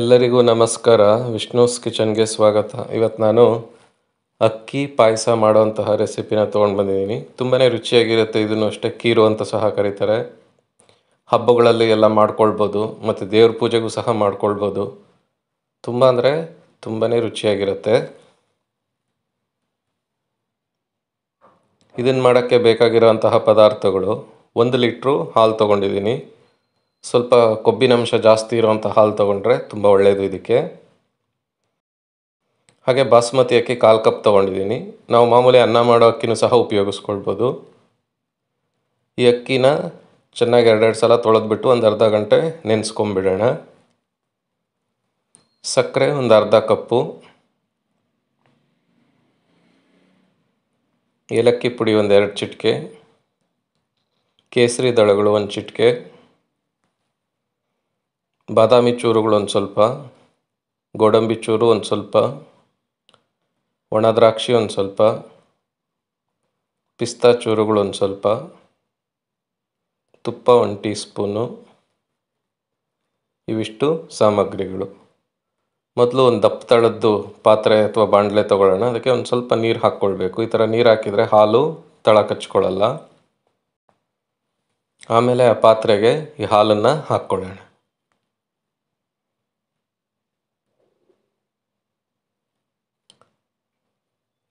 ಎಲ್ಲರಿಗೂ ನಮಸ್ಕಾರ ವಿಷ್ಣುಸ್ ಕಿಚನ್ಗೆ ಸ್ವಾಗತ ಇವತ್ತು ನಾನು ಅಕ್ಕಿ ಪಾಯಸ ಮಾಡುವಂತಹ ರೆಸಿಪಿನ ತೊಗೊಂಡು ಬಂದಿದ್ದೀನಿ ತುಂಬಾ ರುಚಿಯಾಗಿರುತ್ತೆ ಇದನ್ನು ಅಷ್ಟೇ ಕೀರು ಅಂತ ಸಹ ಕರೀತಾರೆ ಹಬ್ಬಗಳಲ್ಲಿ ಎಲ್ಲ ಮಾಡ್ಕೊಳ್ಬೋದು ಮತ್ತು ದೇವ್ರ ಪೂಜೆಗೂ ಸಹ ಮಾಡ್ಕೊಳ್ಬೋದು ತುಂಬ ಅಂದರೆ ತುಂಬಾ ರುಚಿಯಾಗಿರುತ್ತೆ ಇದನ್ನು ಮಾಡೋಕ್ಕೆ ಬೇಕಾಗಿರೋಂತಹ ಪದಾರ್ಥಗಳು ಒಂದು ಲೀಟ್ರು ಹಾಲು ತೊಗೊಂಡಿದ್ದೀನಿ ಸ್ವಲ್ಪ ಕೊಬ್ಬಿನಂಶ ಜಾಸ್ತಿ ಇರೋವಂಥ ಹಾಲು ತೊಗೊಂಡ್ರೆ ತುಂಬ ಒಳ್ಳೆಯದು ಇದಕ್ಕೆ ಹಾಗೆ ಬಾಸ್ಮತಿ ಅಕ್ಕಿ ಕಾಲು ಕಪ್ ತೊಗೊಂಡಿದ್ದೀನಿ ನಾವು ಮಾಮೂಲಿ ಅನ್ನ ಮಾಡೋ ಅಕ್ಕಿನೂ ಸಹ ಉಪಯೋಗಿಸ್ಕೊಳ್ಬೋದು ಈ ಅಕ್ಕಿನ ಚೆನ್ನಾಗಿ ಎರಡೆರಡು ಸಲ ತೊಳೆದ್ಬಿಟ್ಟು ಒಂದು ಅರ್ಧ ಗಂಟೆ ನೆನೆಸ್ಕೊಂಬಿಡೋಣ ಸಕ್ಕರೆ ಒಂದು ಅರ್ಧ ಕಪ್ಪು ಏಲಕ್ಕಿ ಪುಡಿ ಒಂದು ಎರಡು ಚಿಟಿಕೆ ಕೇಸರಿ ದಳಗಳು ಒಂದು ಚಿಟಿಕೆ ಬಾದಾಮಿ ಚೂರುಗಳು ಒಂದು ಸ್ವಲ್ಪ ಗೋಡಂಬಿ ಚೂರು ಒಂದು ಸ್ವಲ್ಪ ಒಣ ದ್ರಾಕ್ಷಿ ಒಂದು ಸ್ವಲ್ಪ ಪಿಸ್ತಾ ಚೂರುಗಳು ಒಂದು ಸ್ವಲ್ಪ ತುಪ್ಪ ಒಂದು ಟೀ ಸ್ಪೂನು ಇವಿಷ್ಟು ಸಾಮಗ್ರಿಗಳು ಮೊದಲು ಒಂದು ದಪ್ಪ ತಳದ್ದು ಪಾತ್ರೆ ಅಥವಾ ಬಾಣಲೆ ತೊಗೊಳ್ಳೋಣ ಅದಕ್ಕೆ ಒಂದು ಸ್ವಲ್ಪ ನೀರು ಹಾಕ್ಕೊಳ್ಬೇಕು ಈ ಥರ ನೀರು ಹಾಕಿದರೆ ಹಾಲು ತಳ ಕಚ್ಕೊಳ್ಳಲ್ಲ ಆಮೇಲೆ ಆ ಪಾತ್ರೆಗೆ ಈ ಹಾಲನ್ನು ಹಾಕ್ಕೊಳ್ಳೋಣ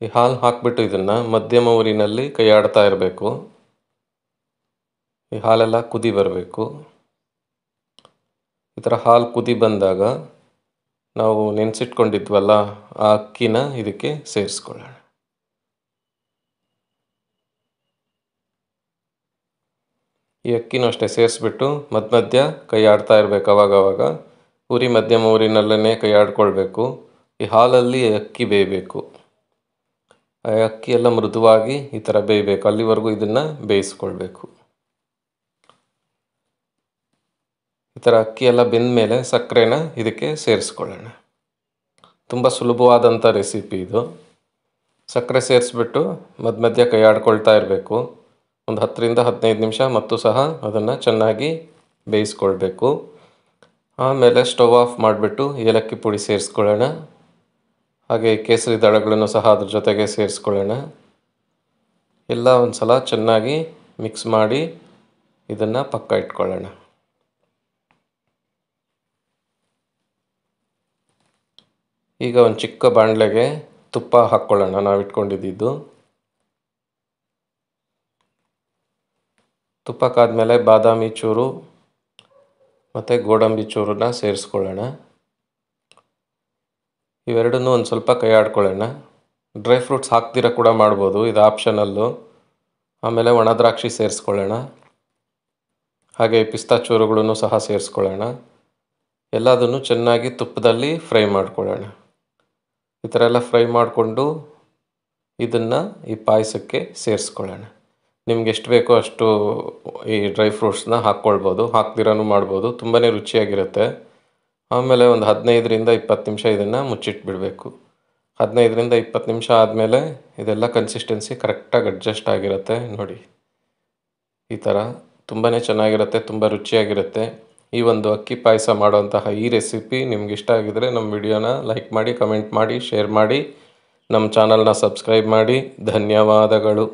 ಈ ಹಾಲು ಹಾಕಿಬಿಟ್ಟು ಇದನ್ನು ಮಧ್ಯಮ ಊರಿನಲ್ಲಿ ಕೈಯಾಡ್ತಾ ಇರಬೇಕು ಈ ಹಾಲೆಲ್ಲ ಕುದಿ ಬರಬೇಕು ಈ ಥರ ಹಾಲು ಕುದಿ ಬಂದಾಗ ನಾವು ನೆನೆಸಿಟ್ಕೊಂಡಿದ್ವಲ್ಲ ಆ ಅಕ್ಕಿನ ಇದಕ್ಕೆ ಸೇರಿಸ್ಕೊಳ್ಳೋಣ ಈ ಅಕ್ಕಿನೂ ಅಷ್ಟೇ ಸೇರಿಸ್ಬಿಟ್ಟು ಮಧ್ಯ ಮಧ್ಯ ಕೈ ಆಡ್ತಾ ಇರಬೇಕು ಅವಾಗವಾಗ ಉರಿ ಮಧ್ಯಮ ಊರಿನಲ್ಲೇ ಕೈ ಆಡ್ಕೊಳ್ಬೇಕು ಈ ಹಾಲಲ್ಲಿ ಅಕ್ಕಿ ಬೇಯಬೇಕು ಅಕ್ಕಿ ಎಲ್ಲ ಮೃದುವಾಗಿ ಈ ಥರ ಬೇಯಬೇಕು ಅಲ್ಲಿವರೆಗೂ ಇದನ್ನು ಬೇಯಿಸ್ಕೊಳ್ಬೇಕು ಈ ಥರ ಅಕ್ಕಿ ಎಲ್ಲ ಬೆಂದ ಮೇಲೆ ಸಕ್ಕರೆನ ಇದಕ್ಕೆ ಸೇರಿಸ್ಕೊಳ್ಳೋಣ ತುಂಬ ಸುಲಭವಾದಂಥ ರೆಸಿಪಿ ಇದು ಸಕ್ಕರೆ ಸೇರಿಸ್ಬಿಟ್ಟು ಮಧ್ಯ ಮಧ್ಯ ಕೈ ಆಡ್ಕೊಳ್ತಾ ಇರಬೇಕು ಒಂದು ಹತ್ತರಿಂದ ಹದಿನೈದು ನಿಮಿಷ ಮತ್ತು ಸಹ ಅದನ್ನು ಚೆನ್ನಾಗಿ ಬೇಯಿಸ್ಕೊಳ್ಬೇಕು ಆಮೇಲೆ ಸ್ಟವ್ ಆಫ್ ಮಾಡಿಬಿಟ್ಟು ಏಲಕ್ಕಿ ಪುಡಿ ಸೇರಿಸ್ಕೊಳ್ಳೋಣ ಹಾಗೆ ಕೇಸರಿ ದಳಗಳನ್ನು ಸಹ ಅದ್ರ ಜೊತೆಗೆ ಸೇರಿಸ್ಕೊಳ್ಳೋಣ ಎಲ್ಲ ಒಂದು ಸಲ ಚೆನ್ನಾಗಿ ಮಿಕ್ಸ್ ಮಾಡಿ ಇದನ್ನು ಪಕ್ಕ ಇಟ್ಕೊಳ್ಳೋಣ ಈಗ ಒಂದು ಚಿಕ್ಕ ಬಾಣಲೆಗೆ ತುಪ್ಪ ಹಾಕ್ಕೊಳ್ಳೋಣ ನಾವು ಇಟ್ಕೊಂಡಿದ್ದು ತುಪ್ಪಕ್ಕಾದಮೇಲೆ ಮೇಲೆ ಬಾದಾಮಿ ಚೂರು ಮತ್ತು ಗೋಡಂಬಿ ಚೂರನ್ನ ಸೇರಿಸ್ಕೊಳ್ಳೋಣ ಇವೆರಡನ್ನೂ ಒಂದು ಸ್ವಲ್ಪ ಕೈ ಆಡ್ಕೊಳ್ಳೋಣ ಡ್ರೈ ಫ್ರೂಟ್ಸ್ ಹಾಕ್ದಿರ ಕೂಡ ಮಾಡ್ಬೋದು ಇದು ಆಪ್ಷನಲ್ಲು ಆಮೇಲೆ ಒಣ ದ್ರಾಕ್ಷಿ ಸೇರಿಸ್ಕೊಳ್ಳೋಣ ಹಾಗೆ ಪಿಸ್ತಾ ಚೂರುಗಳನ್ನು ಸಹ ಸೇರಿಸ್ಕೊಳ್ಳೋಣ ಎಲ್ಲದನ್ನು ಚೆನ್ನಾಗಿ ತುಪ್ಪದಲ್ಲಿ ಫ್ರೈ ಮಾಡ್ಕೊಳ್ಳೋಣ ಈ ಥರ ಎಲ್ಲ ಫ್ರೈ ಮಾಡಿಕೊಂಡು ಇದನ್ನು ಈ ಪಾಯಸಕ್ಕೆ ಸೇರಿಸ್ಕೊಳ್ಳೋಣ ನಿಮ್ಗೆ ಎಷ್ಟು ಬೇಕೋ ಅಷ್ಟು ಈ ಡ್ರೈ ಫ್ರೂಟ್ಸ್ನ ಹಾಕ್ಕೊಳ್ಬೋದು ಹಾಕ್ದಿರನೂ ಮಾಡ್ಬೋದು ತುಂಬಾ ರುಚಿಯಾಗಿರುತ್ತೆ ಆಮೇಲೆ ಒಂದು ಹದಿನೈದರಿಂದ ಇಪ್ಪತ್ತು ನಿಮಿಷ ಇದನ್ನು ಮುಚ್ಚಿಟ್ಬಿಡಬೇಕು ಹದಿನೈದರಿಂದ ಇಪ್ಪತ್ತು ನಿಮಿಷ ಆದಮೇಲೆ ಇದೆಲ್ಲ ಕನ್ಸಿಸ್ಟೆನ್ಸಿ ಕರೆಕ್ಟಾಗಿ ಅಡ್ಜಸ್ಟ್ ಆಗಿರುತ್ತೆ ನೋಡಿ ಈ ಥರ ತುಂಬಾ ಚೆನ್ನಾಗಿರುತ್ತೆ ತುಂಬ ರುಚಿಯಾಗಿರುತ್ತೆ ಈ ಒಂದು ಅಕ್ಕಿ ಪಾಯಸ ಮಾಡುವಂತಹ ಈ ರೆಸಿಪಿ ನಿಮ್ಗೆ ಇಷ್ಟ ಆಗಿದರೆ ನಮ್ಮ ವಿಡಿಯೋನ ಲೈಕ್ ಮಾಡಿ ಕಮೆಂಟ್ ಮಾಡಿ ಶೇರ್ ಮಾಡಿ ನಮ್ಮ ಚಾನಲ್ನ ಸಬ್ಸ್ಕ್ರೈಬ್ ಮಾಡಿ ಧನ್ಯವಾದಗಳು